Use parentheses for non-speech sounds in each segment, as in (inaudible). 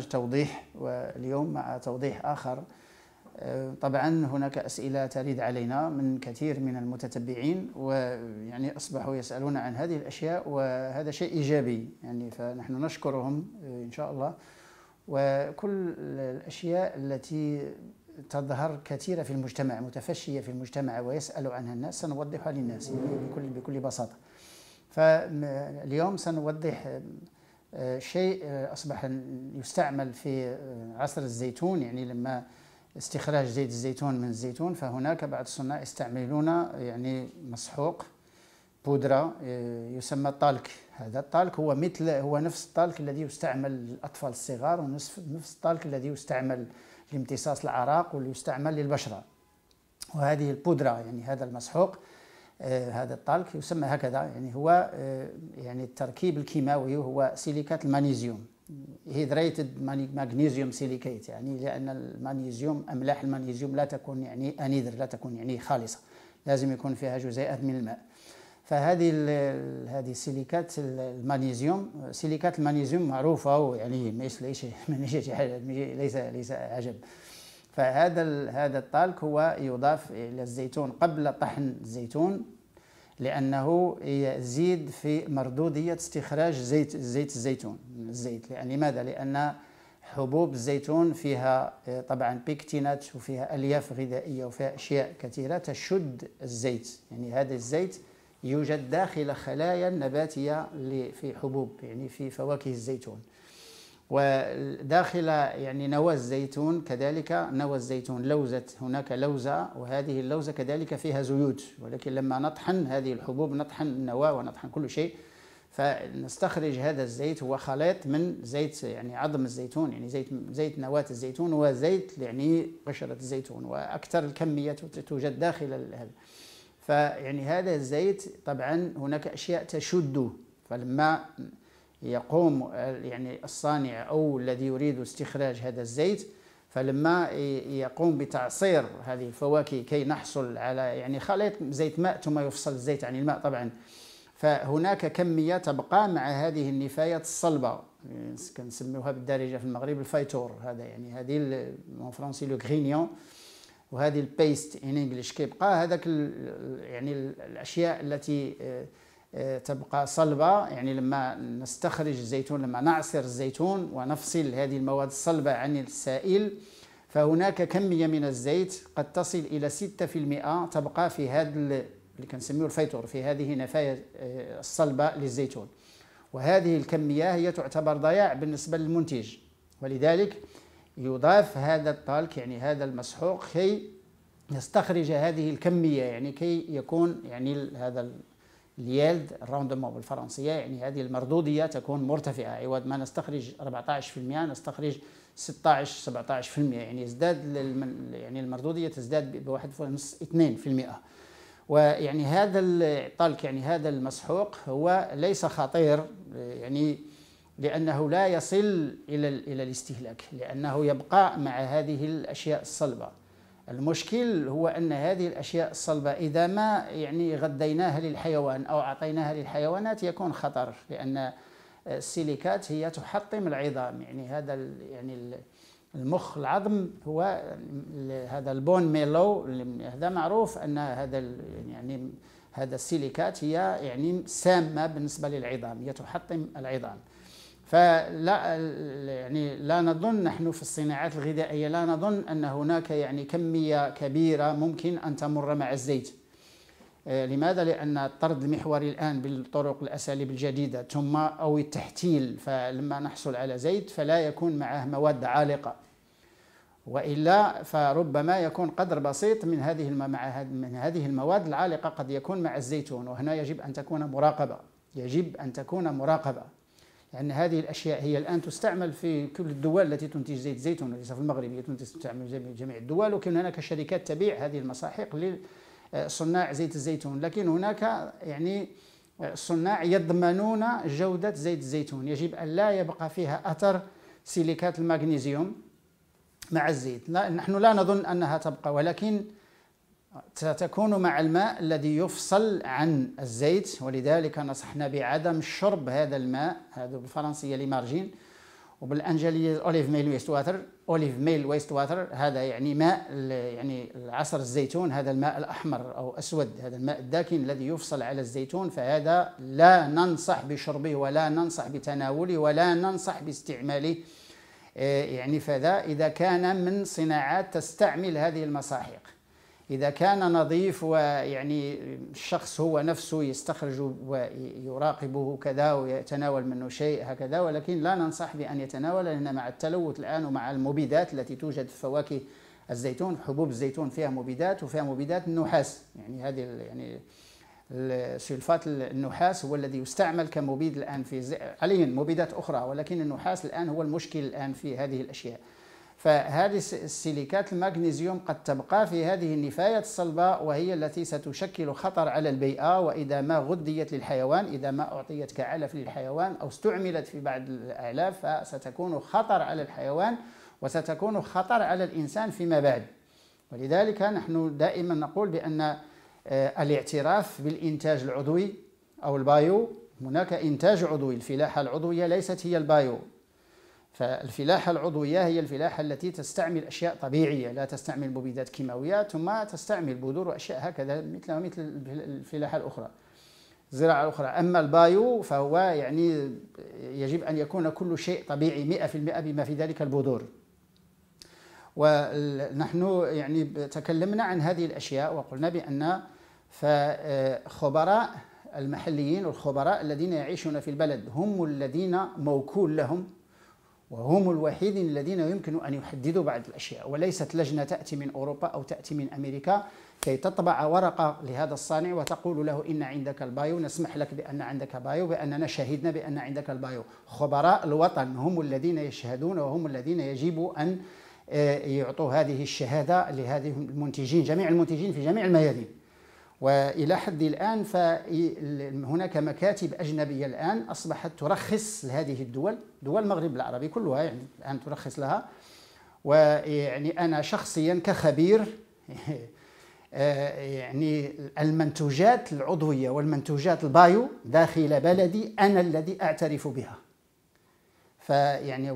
برنامج توضيح واليوم مع توضيح آخر آه، طبعا هناك أسئلة ترد علينا من كثير من المتتبعين ويعني أصبحوا يسألون عن هذه الأشياء وهذا شيء إيجابي يعني فنحن نشكرهم آه، إن شاء الله وكل الأشياء التي تظهر كثيرة في المجتمع متفشية في المجتمع ويسأل عنها الناس سنوضحها للناس بكل, بكل بساطة فاليوم سنوضح آه، شيء آه، أصبح يستعمل في آه، عصر الزيتون يعني لما استخراج زيت الزيتون من الزيتون فهناك بعض الصناع يستعملون يعني مسحوق بودرة يسمى الطالك هذا الطالك هو مثل هو نفس الطالك الذي يستعمل للأطفال الصغار ونفس نفس الطالك الذي يستعمل لامتصاص العراق واللي يستعمل للبشرة وهذه البودرة يعني هذا المسحوق آه، هذا الطلق يسمى هكذا يعني هو آه، يعني التركيب الكيماوي هو سيليكات المغنيسيوم هيدريتد ماغنيزيوم سيليكيت يعني لان المغنيسيوم املاح المغنيسيوم لا تكون يعني انيدر لا تكون يعني خالصه لازم يكون فيها جزيئات من الماء فهذه هذه سيليكات المغنيسيوم سيليكات المغنيسيوم معروفه ويعني ليس ليس ليس ليس عجب فهذا هذا الطالك هو يضاف الى الزيتون قبل طحن الزيتون لانه يزيد في مردوديه استخراج زيت زيت الزيتون الزيت لماذا لان حبوب الزيتون فيها آه، طبعا بيكتينات وفيها الياف غذائيه وفيها اشياء كثيره تشد الزيت يعني هذا الزيت يوجد داخل خلايا نباتيه في حبوب يعني في فواكه الزيتون وداخل يعني نوى الزيتون كذلك نوى الزيتون لوزة هناك لوزة وهذه اللوزة كذلك فيها زيوت ولكن لما نطحن هذه الحبوب نطحن النواة ونطحن كل شيء فنستخرج هذا الزيت هو خليط من زيت يعني عظم الزيتون يعني زيت زيت نواة الزيتون وزيت يعني قشرة الزيتون وأكثر الكميات توجد داخل هذا فيعني هذا الزيت طبعا هناك أشياء تشده فلما يقوم يعني الصانع او الذي يريد استخراج هذا الزيت فلما يقوم بتعصير هذه الفواكه كي نحصل على يعني خليط زيت ماء ثم يفصل الزيت عن الماء طبعا فهناك كميه تبقى مع هذه النفايات الصلبه كنسميوها بالدارجه في المغرب الفايتور هذا يعني هذه اون فرونسي لو غرينيون وهذه البيست ان انجلش كيبقى هذاك يعني الاشياء التي آه، آه، تبقى صلبة يعني لما نستخرج الزيتون لما نعصر الزيتون ونفصل هذه المواد الصلبة عن السائل فهناك كمية من الزيت قد تصل إلى 6% تبقى في هذا اللي كنسميه الفيتور في هذه نفاية آه، الصلبة للزيتون وهذه الكمية هي تعتبر ضياع بالنسبة للمنتج ولذلك يضاف هذا الطالك يعني هذا المسحوق كي يستخرج هذه الكمية يعني كي يكون يعني هذا اليلد الراوندمون بالفرنسيه يعني هذه المردوديه تكون مرتفعه عوض ما نستخرج 14% نستخرج 16 17% يعني ازداد يعني المردوديه تزداد بواحد ونص 2% ويعني هذا الطلق يعني هذا المسحوق هو ليس خطير يعني لانه لا يصل الى الى الاستهلاك لانه يبقى مع هذه الاشياء الصلبه المشكل هو أن هذه الأشياء الصلبة إذا ما يعني غذيناها للحيوان أو أعطيناها للحيوانات يكون خطر لأن السيليكات هي تحطم العظام يعني هذا يعني المخ العظم هو هذا البون ميلو هذا معروف ان هذا يعني هذا السيليكات هي يعني سامه بالنسبه للعظام هي تحطم العظام فلا يعني لا نظن نحن في الصناعات الغذائيه لا نظن ان هناك يعني كميه كبيره ممكن ان تمر مع الزيت آه، لماذا؟ لأن الطرد المحوري الآن بالطرق الأساليب الجديدة ثم أو التحتيل فلما نحصل على زيت فلا يكون معه مواد عالقة وإلا فربما يكون قدر بسيط من هذه من هذه المواد العالقة قد يكون مع الزيتون وهنا يجب أن تكون مراقبة يجب أن تكون مراقبة لأن يعني هذه الأشياء هي الآن تستعمل في كل الدول التي تنتج زيت الزيتون وليس في المغرب هي تستعمل جميع الدول وكان هناك شركات تبيع هذه المساحيق لصناع زيت الزيتون لكن هناك يعني صناع يضمنون جودة زيت الزيتون يجب أن لا يبقى فيها أثر سيليكات المغنيسيوم مع الزيت لا نحن لا نظن أنها تبقى ولكن ستكون مع الماء الذي يفصل عن الزيت ولذلك نصحنا بعدم شرب هذا الماء هذا بالفرنسيه مارجين وبالانجليزيه اوليف ميل ويست واتر اوليف ميل ويست واتر هذا يعني ماء يعني عصر الزيتون هذا الماء الاحمر او اسود هذا الماء الداكن الذي يفصل على الزيتون فهذا لا ننصح بشربه ولا ننصح بتناوله ولا ننصح باستعماله آه، يعني فذا اذا كان من صناعات تستعمل هذه المساحيق إذا كان نظيف ويعني الشخص هو نفسه يستخرج ويراقبه كذا ويتناول منه شيء هكذا ولكن لا ننصح بأن يتناول لأن مع التلوث الآن ومع المبيدات التي توجد في فواكه الزيتون حبوب الزيتون فيها مبيدات وفيها مبيدات النحاس يعني هذه يعني السلفات النحاس هو الذي يستعمل كمبيد الآن في زي... عليا مبيدات أخرى ولكن النحاس الآن هو المشكل الآن في هذه الأشياء فهذه السيليكات المغنيسيوم قد تبقى في هذه النفايات الصلبة وهي التي ستشكل خطر على البيئة وإذا ما غذيت للحيوان إذا ما أعطيت كعلف للحيوان أو استعملت في بعض الأعلاف فستكون خطر على الحيوان وستكون خطر على الإنسان فيما بعد ولذلك نحن دائما نقول بأن آه، الاعتراف بالإنتاج العضوي أو البايو هناك إنتاج عضوي الفلاحة العضوية ليست هي البايو فالفلاحة العضوية هي الفلاحة التي تستعمل أشياء طبيعية لا تستعمل مبيدات كيماوية ثم تستعمل بذور وأشياء هكذا مثل مثل الفلاحة الأخرى الزراعة الأخرى أما البايو فهو يعني يجب أن يكون كل شيء طبيعي 100% بما في ذلك البذور ونحن يعني تكلمنا عن هذه الأشياء وقلنا بأن فخبراء المحليين والخبراء الذين يعيشون في البلد هم الذين موكول لهم وهم الوحيدين الذين يمكن أن يحددوا بعض الأشياء وليست لجنة تأتي من أوروبا أو تأتي من أمريكا كي تطبع ورقة لهذا الصانع وتقول له إن عندك البايو نسمح لك بأن عندك بايو بأننا شهدنا بأن عندك البايو خبراء الوطن هم الذين يشهدون وهم الذين يجب أن آه، يعطوا هذه الشهادة لهذه المنتجين جميع المنتجين في جميع الميادين والى حد الان فهناك مكاتب اجنبيه الان اصبحت ترخص لهذه الدول دول المغرب العربي كلها يعني الان ترخص لها ويعني انا شخصيا كخبير (laughs) يعني المنتوجات العضويه والمنتوجات البايو داخل بلدي انا الذي اعترف بها فيعني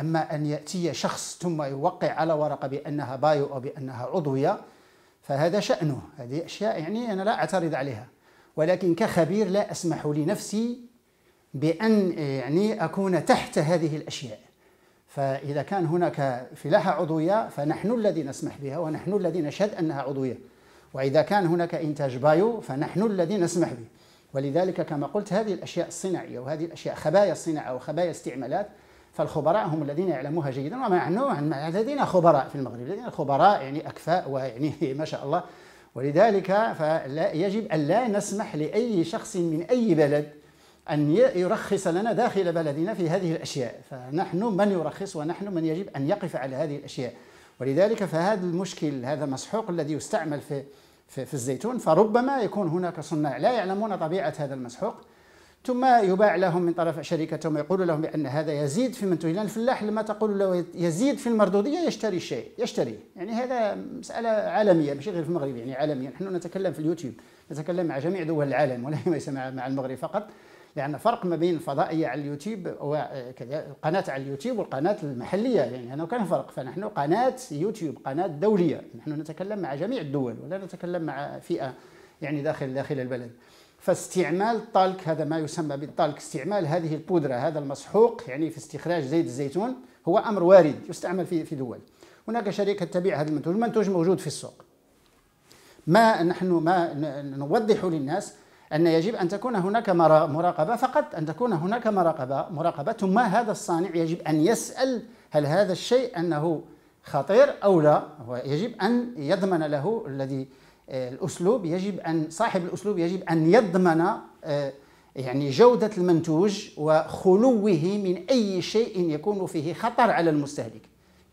اما ان ياتي شخص ثم يوقع على ورقه بانها بايو او بانها عضويه فهذا شأنه هذه أشياء يعني أنا لا أعترض عليها ولكن كخبير لا أسمح لنفسي بأن آه، يعني أكون تحت هذه الأشياء فإذا كان هناك فلاحة عضوية فنحن الذين نسمح بها ونحن الذين نشهد أنها عضوية وإذا كان هناك إنتاج بايو فنحن الذين نسمح به ولذلك كما قلت هذه الأشياء الصناعية وهذه الأشياء خبايا الصناعة وخبايا استعمالات فالخبراء هم الذين يعلموها جيدا ومع لدينا خبراء في المغرب لدينا خبراء يعني أكفاء ويعني (laughs) ما شاء الله ولذلك فلا يجب أن لا نسمح لأي شخص من أي بلد أن يرخص لنا داخل بلدنا في هذه الأشياء فنحن من يرخص ونحن من يجب أن يقف على هذه الأشياء ولذلك فهذا المشكل هذا مسحوق الذي يستعمل في, في الزيتون فربما يكون هناك صناع لا يعلمون طبيعة هذا المسحوق ثم يباع لهم من طرف شركتهم يقول لهم بان هذا يزيد في منتوج لان الفلاح لما تقول له يزيد في المردوديه يشتري الشيء يشتري يعني هذا مساله عالميه ماشي غير في المغرب يعني عالميا نحن نتكلم في اليوتيوب نتكلم مع جميع دول العالم ولا (laughs) ليس مع المغرب فقط لان فرق ما بين الفضائيه على اليوتيوب وكذا القناه على اليوتيوب والقناه المحليه يعني هنا كان فرق فنحن قناه يوتيوب قناه دوليه نحن نتكلم مع جميع الدول ولا نتكلم مع فئه يعني داخل داخل البلد فاستعمال الطالك هذا ما يسمى بالطالك استعمال هذه البودرة هذا المسحوق يعني في استخراج زيت الزيتون هو أمر وارد يستعمل في في دول هناك شركة تبيع هذا المنتوج المنتوج موجود في السوق ما نحن ما نوضح للناس أن يجب أن تكون هناك مراقبة فقط أن تكون هناك مراقبة مراقبة ثم هذا الصانع يجب أن يسأل هل هذا الشيء أنه خطير أو لا يجب أن يضمن له الذي الاسلوب يجب ان صاحب الاسلوب يجب ان يضمن آه، يعني جودة المنتوج وخلوه من أي شيء يكون فيه خطر على المستهلك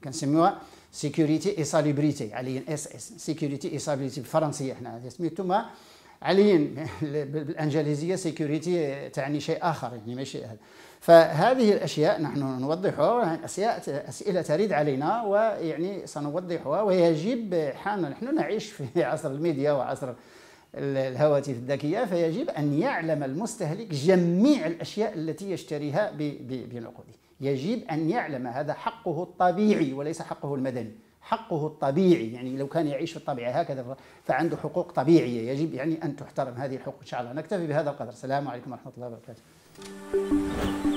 كنسميوها سيكوريتي اي ساليبريتي عليا اس اس سيكوريتي اي ساليبريتي بالفرنسية حنا هذه سميتو عليين (laughs) بالانجليزيه سيكوريتي تعني شيء اخر يعني ماشي هذا فهذه الاشياء نحن نوضحها اشياء اسئله ترد علينا ويعني سنوضحها ويجب حالنا نحن نعيش في (laughs) عصر الميديا وعصر الهواتف الذكيه فيجب ان يعلم المستهلك جميع الاشياء التي يشتريها بنقوده يجب ان يعلم هذا حقه الطبيعي وليس حقه المدني حقه الطبيعي يعني لو كان يعيش في الطبيعة هكذا فعنده حقوق طبيعية يجب يعني أن تحترم هذه الحقوق إن شاء الله نكتفي بهذا القدر السلام عليكم ورحمة الله وبركاته